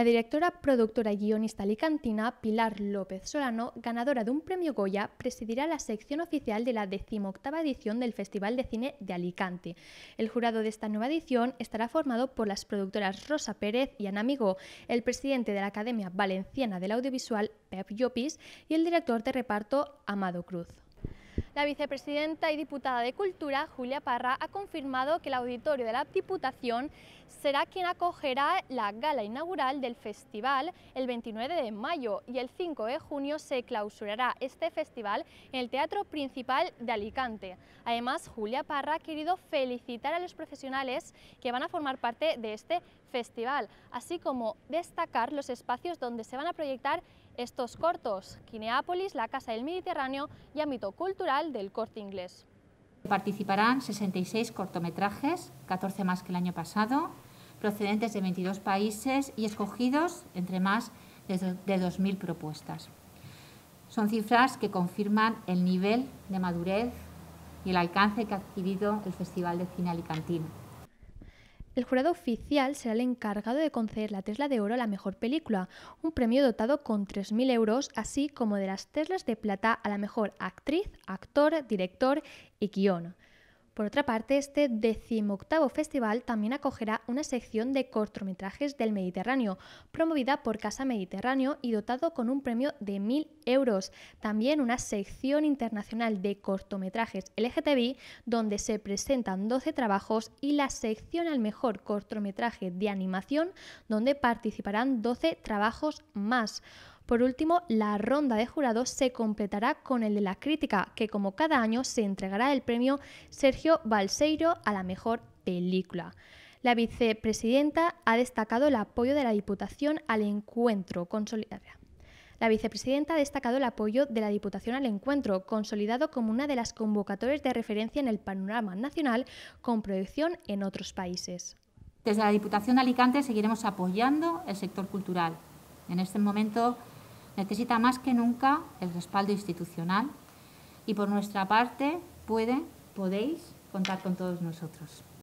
La directora, productora y guionista alicantina Pilar López Solano, ganadora de un premio Goya, presidirá la sección oficial de la decimoctava edición del Festival de Cine de Alicante. El jurado de esta nueva edición estará formado por las productoras Rosa Pérez y Ana Migó, el presidente de la Academia Valenciana del Audiovisual, Pep Llopis, y el director de reparto, Amado Cruz. La vicepresidenta y diputada de Cultura, Julia Parra, ha confirmado que el auditorio de la Diputación será quien acogerá la gala inaugural del festival el 29 de mayo y el 5 de junio se clausurará este festival en el Teatro Principal de Alicante. Además, Julia Parra ha querido felicitar a los profesionales que van a formar parte de este festival, así como destacar los espacios donde se van a proyectar estos cortos, Kineápolis, la Casa del Mediterráneo y ámbito cultural del corte inglés. Participarán 66 cortometrajes, 14 más que el año pasado, procedentes de 22 países y escogidos entre más de 2.000 propuestas. Son cifras que confirman el nivel de madurez y el alcance que ha adquirido el Festival de Cine Alicantino. El jurado oficial será el encargado de conceder la Tesla de Oro a la mejor película, un premio dotado con 3.000 euros, así como de las Teslas de Plata a la mejor actriz, actor, director y guión. Por otra parte, este decimoctavo festival también acogerá una sección de cortometrajes del Mediterráneo, promovida por Casa Mediterráneo y dotado con un premio de 1.000 euros. También una sección internacional de cortometrajes LGTBI, donde se presentan 12 trabajos, y la sección al mejor cortometraje de animación, donde participarán 12 trabajos más. Por último, la ronda de jurados se completará con el de la crítica, que como cada año se entregará el premio Sergio Balseiro a la mejor película. La vicepresidenta ha destacado el apoyo de la Diputación al encuentro consolidado. La vicepresidenta ha destacado el apoyo de la Diputación al encuentro, consolidado como una de las convocatorias de referencia en el panorama nacional con proyección en otros países. Desde la Diputación de Alicante seguiremos apoyando el sector cultural. En este momento necesita más que nunca el respaldo institucional y por nuestra parte puede, podéis contar con todos nosotros.